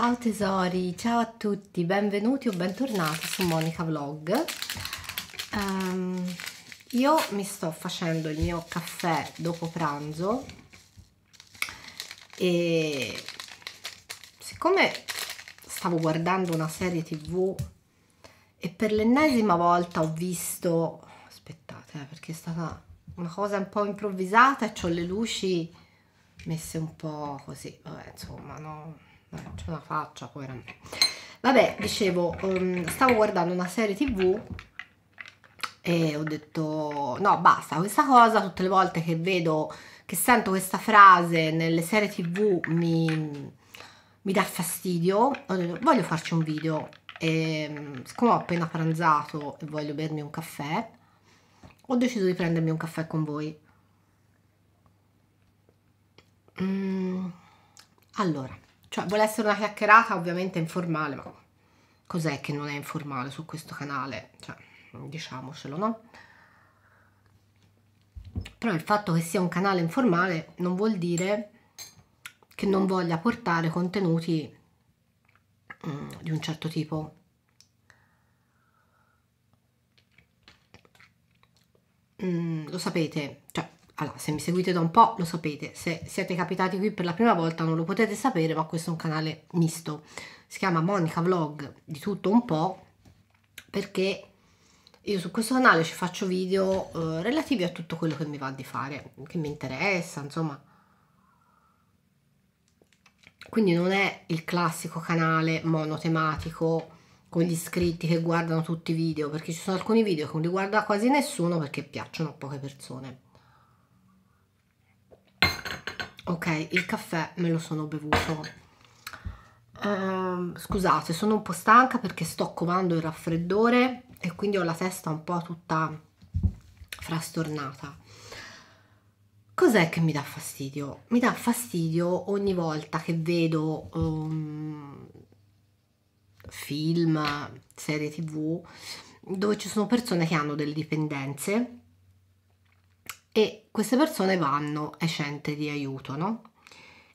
Ciao tesori, ciao a tutti, benvenuti o bentornati su Monica Vlog. Um, io mi sto facendo il mio caffè dopo pranzo e siccome stavo guardando una serie tv e per l'ennesima volta ho visto, aspettate eh, perché è stata una cosa un po' improvvisata e ho le luci messe un po' così, vabbè insomma no c'è una faccia povera me. vabbè dicevo um, stavo guardando una serie tv e ho detto no basta questa cosa tutte le volte che vedo che sento questa frase nelle serie tv mi, mi dà fastidio ho detto voglio farci un video e siccome ho appena pranzato e voglio bermi un caffè ho deciso di prendermi un caffè con voi mm, allora cioè, vuole essere una chiacchierata ovviamente informale, ma cos'è che non è informale su questo canale? Cioè, diciamocelo, no? Però il fatto che sia un canale informale non vuol dire che non voglia portare contenuti mm, di un certo tipo. Mm, lo sapete, cioè allora, se mi seguite da un po' lo sapete, se siete capitati qui per la prima volta non lo potete sapere, ma questo è un canale misto. Si chiama Monica Vlog di tutto un po' perché io su questo canale ci faccio video eh, relativi a tutto quello che mi va di fare, che mi interessa, insomma. Quindi non è il classico canale monotematico con gli iscritti che guardano tutti i video, perché ci sono alcuni video che non li guarda quasi nessuno perché piacciono a poche persone ok il caffè me lo sono bevuto ehm, scusate sono un po' stanca perché sto covando il raffreddore e quindi ho la testa un po' tutta frastornata cos'è che mi dà fastidio? mi dà fastidio ogni volta che vedo um, film serie tv dove ci sono persone che hanno delle dipendenze e queste persone vanno ai centri di aiuto, no?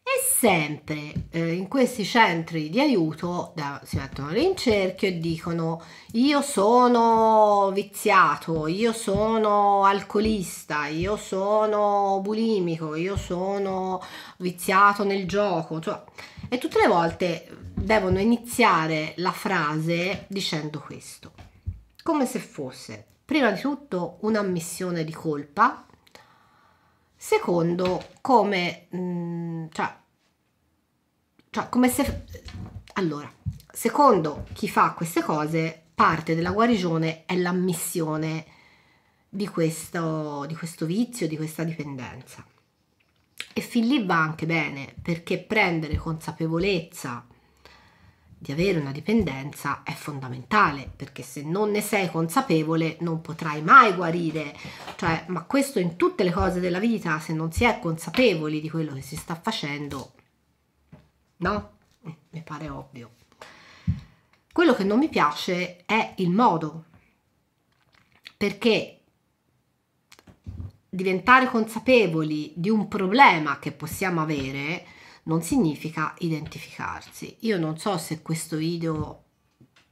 E sempre eh, in questi centri di aiuto da, si mettono lì in cerchio e dicono io sono viziato, io sono alcolista, io sono bulimico, io sono viziato nel gioco. Cioè, e tutte le volte devono iniziare la frase dicendo questo, come se fosse prima di tutto un'ammissione di colpa Secondo, come, mh, mm, cioè, cioè, come se... Allora, secondo chi fa queste cose, parte della guarigione è l'ammissione di questo, di questo vizio, di questa dipendenza. E fin lì va anche bene, perché prendere consapevolezza di avere una dipendenza è fondamentale perché se non ne sei consapevole non potrai mai guarire, cioè, ma questo in tutte le cose della vita, se non si è consapevoli di quello che si sta facendo, no? Mi pare ovvio. Quello che non mi piace è il modo, perché diventare consapevoli di un problema che possiamo avere non significa identificarsi. Io non so se questo video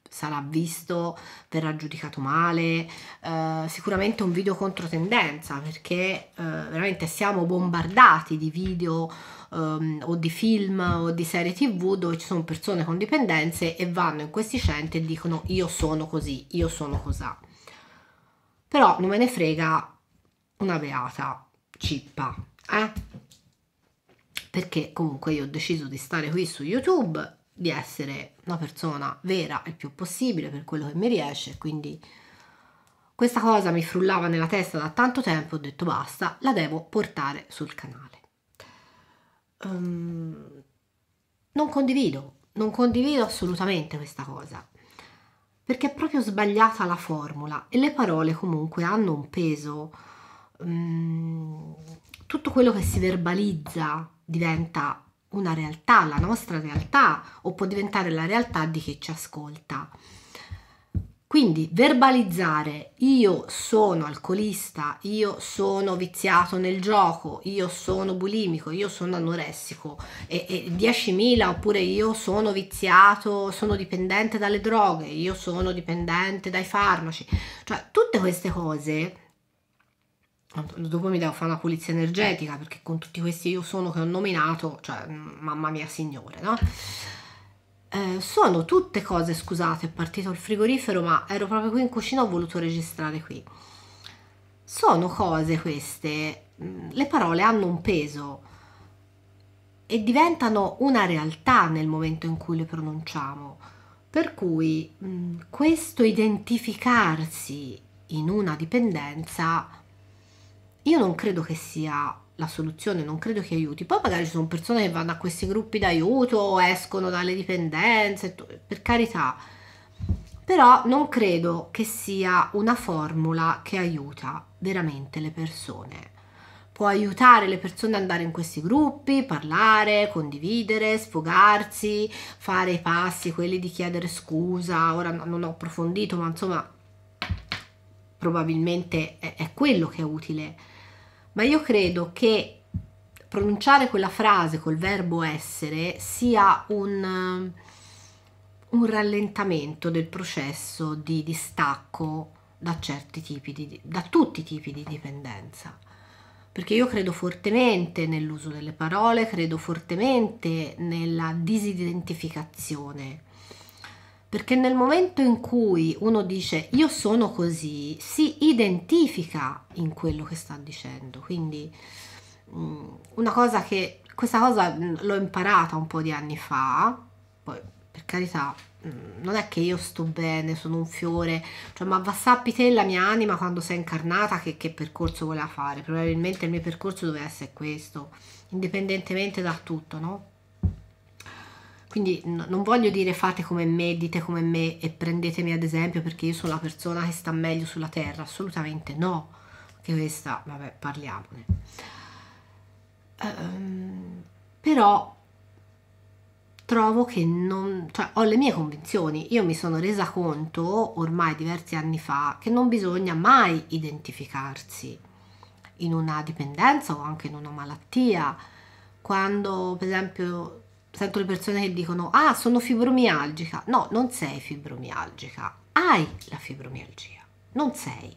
sarà visto, verrà giudicato male, eh, sicuramente un video contro tendenza perché eh, veramente siamo bombardati di video ehm, o di film o di serie tv dove ci sono persone con dipendenze e vanno in questi centri e dicono io sono così, io sono cos'ha. Però non me ne frega una beata cippa, eh? perché comunque io ho deciso di stare qui su YouTube, di essere una persona vera il più possibile per quello che mi riesce, quindi questa cosa mi frullava nella testa da tanto tempo, ho detto basta, la devo portare sul canale. Um, non condivido, non condivido assolutamente questa cosa, perché è proprio sbagliata la formula e le parole comunque hanno un peso um, tutto quello che si verbalizza diventa una realtà, la nostra realtà, o può diventare la realtà di chi ci ascolta. Quindi verbalizzare io sono alcolista, io sono viziato nel gioco, io sono bulimico, io sono anoressico e, e 10.000 oppure io sono viziato, sono dipendente dalle droghe, io sono dipendente dai farmaci, cioè tutte queste cose dopo mi devo fare una pulizia energetica perché con tutti questi io sono che ho nominato, cioè mamma mia signore, no? Eh, sono tutte cose, scusate, è partito il frigorifero, ma ero proprio qui in cucina, ho voluto registrare qui. Sono cose queste, le parole hanno un peso e diventano una realtà nel momento in cui le pronunciamo. Per cui questo identificarsi in una dipendenza io non credo che sia la soluzione, non credo che aiuti. Poi magari ci sono persone che vanno a questi gruppi d'aiuto, escono dalle dipendenze, per carità. Però non credo che sia una formula che aiuta veramente le persone. Può aiutare le persone ad andare in questi gruppi, parlare, condividere, sfogarsi, fare i passi, quelli di chiedere scusa. Ora non ho approfondito, ma insomma probabilmente è, è quello che è utile ma io credo che pronunciare quella frase col verbo essere sia un, un rallentamento del processo di distacco da certi tipi di, da tutti i tipi di dipendenza perché io credo fortemente nell'uso delle parole, credo fortemente nella disidentificazione perché nel momento in cui uno dice io sono così, si identifica in quello che sta dicendo. Quindi mm, una cosa che questa cosa mm, l'ho imparata un po' di anni fa, poi per carità mm, non è che io sto bene, sono un fiore, cioè, ma va sappi te la mia anima quando sei incarnata che, che percorso voleva fare, probabilmente il mio percorso doveva essere questo, indipendentemente da tutto, no? Quindi no, non voglio dire fate come me, dite come me e prendetemi ad esempio perché io sono la persona che sta meglio sulla terra, assolutamente no, che questa, vabbè, parliamone. Um, però trovo che non, cioè ho le mie convinzioni, io mi sono resa conto ormai diversi anni fa che non bisogna mai identificarsi in una dipendenza o anche in una malattia. Quando per esempio sento le persone che dicono ah sono fibromialgica no non sei fibromialgica hai la fibromialgia non sei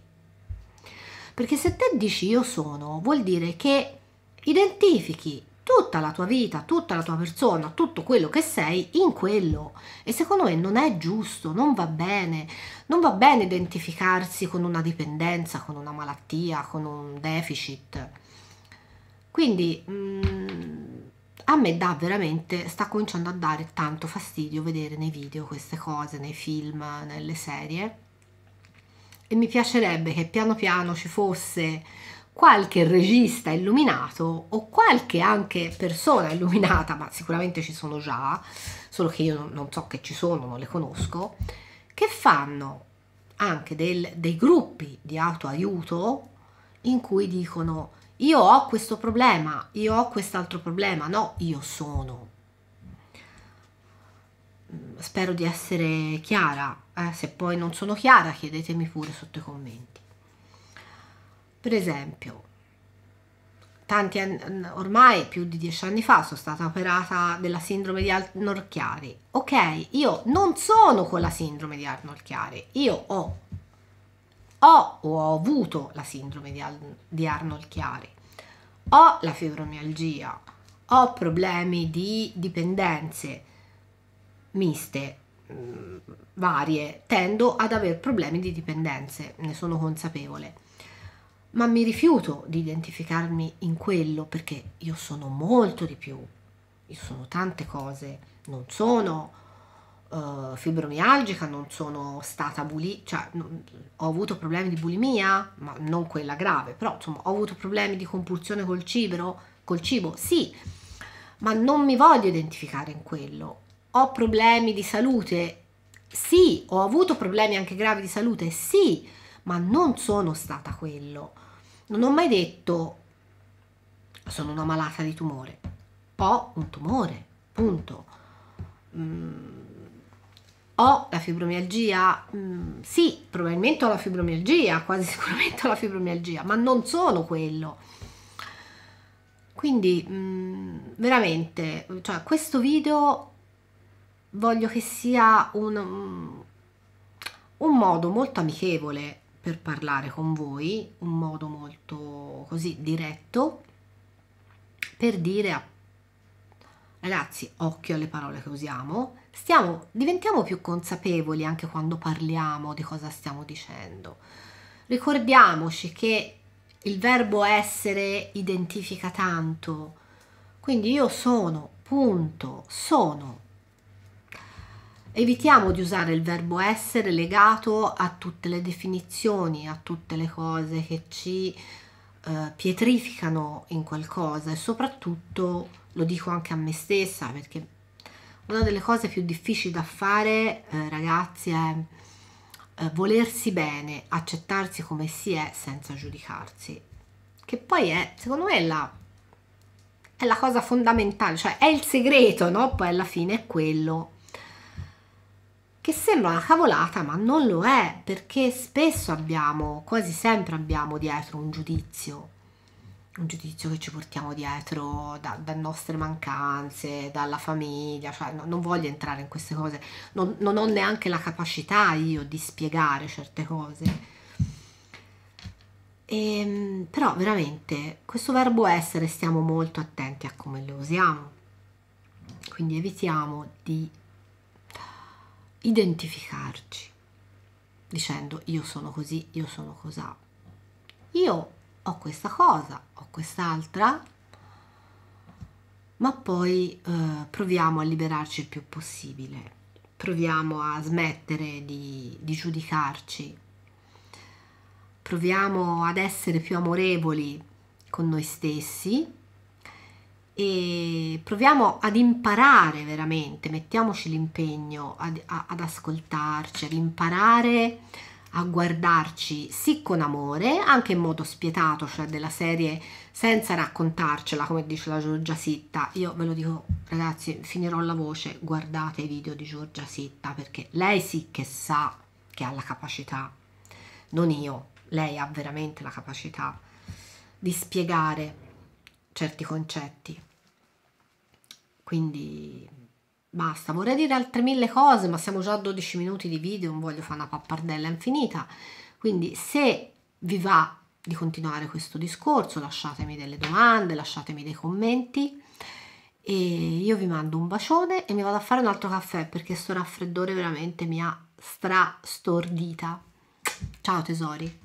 perché se te dici io sono vuol dire che identifichi tutta la tua vita, tutta la tua persona, tutto quello che sei in quello. E secondo me non è giusto, non va bene. Non va bene identificarsi con una dipendenza, con una malattia, con un deficit. Quindi mh, mm, a me dà veramente, sta cominciando a dare tanto fastidio vedere nei video queste cose, nei film, nelle serie. E mi piacerebbe che piano piano ci fosse qualche regista illuminato o qualche anche persona illuminata, ma sicuramente ci sono già, solo che io non so che ci sono, non le conosco, che fanno anche del, dei gruppi di autoaiuto in cui dicono io ho questo problema, io ho quest'altro problema, no, io sono. Mm, spero di essere chiara, eh, se poi non sono chiara chiedetemi pure sotto i commenti. Per esempio, tanti anni, ormai più di dieci anni fa sono stata operata della sindrome di Arnolchiari. Ok, io non sono con la sindrome di Arnolchiari, io ho ho o ho avuto la sindrome di, di Arnold Chiari, ho la fibromialgia, ho problemi di dipendenze miste mh, mm, varie, tendo ad avere problemi di dipendenze, ne sono consapevole, ma mi rifiuto di identificarmi in quello perché io sono molto di più, io sono tante cose, non sono uh, eh, fibromialgica, non sono stata bulimica, cioè non, ho avuto problemi di bulimia, ma non quella grave, però insomma ho avuto problemi di compulsione col, cibo, col cibo, sì, ma non mi voglio identificare in quello. Ho problemi di salute, sì, ho avuto problemi anche gravi di salute, sì, ma non sono stata quello. Non ho mai detto sono una malata di tumore. Ho un tumore, punto. Mm. Ho la fibromialgia? Mm, sì, probabilmente ho la fibromialgia, quasi sicuramente ho la fibromialgia, ma non solo quello. Quindi mm, veramente, cioè, questo video voglio che sia un, mm, un modo molto amichevole per parlare con voi, un modo molto così diretto per dire a ragazzi occhio alle parole che usiamo stiamo, diventiamo più consapevoli anche quando parliamo di cosa stiamo dicendo. Ricordiamoci che il verbo essere identifica tanto, quindi io sono, punto, sono. Evitiamo di usare il verbo essere legato a tutte le definizioni, a tutte le cose che ci eh, pietrificano in qualcosa e soprattutto lo dico anche a me stessa perché una delle cose più difficili da fare, eh, ragazzi, è eh, volersi bene, accettarsi come si è senza giudicarsi. Che poi è, secondo me, la, è la cosa fondamentale, cioè è il segreto, no? Poi alla fine è quello che sembra una cavolata, ma non lo è, perché spesso abbiamo, quasi sempre abbiamo dietro un giudizio un giudizio che ci portiamo dietro da, da nostre mancanze, dalla famiglia, cioè no, non voglio entrare in queste cose, non, non ho neanche la capacità io di spiegare certe cose. E, ehm, però veramente questo verbo essere stiamo molto attenti a come lo usiamo, quindi evitiamo di identificarci dicendo io sono così, io sono cosà. Io ho questa cosa, ho quest'altra, ma poi eh, proviamo a liberarci il più possibile, proviamo a smettere di, di giudicarci, proviamo ad essere più amorevoli con noi stessi e proviamo ad imparare veramente, mettiamoci l'impegno ad, ad ascoltarci, ad imparare a guardarci sì con amore, anche in modo spietato, cioè della serie senza raccontarcela, come dice la Giorgia Sitta. Io ve lo dico, ragazzi, finirò la voce, guardate i video di Giorgia Sitta perché lei sì che sa che ha la capacità, non io, lei ha veramente la capacità di spiegare certi concetti. Quindi Basta, vorrei dire altre mille cose, ma siamo già a 12 minuti di video, non voglio fare una pappardella infinita. Quindi se vi va di continuare questo discorso, lasciatemi delle domande, lasciatemi dei commenti e io vi mando un bacione e mi vado a fare un altro caffè perché sto raffreddore veramente mi ha stra stordita. Ciao tesori.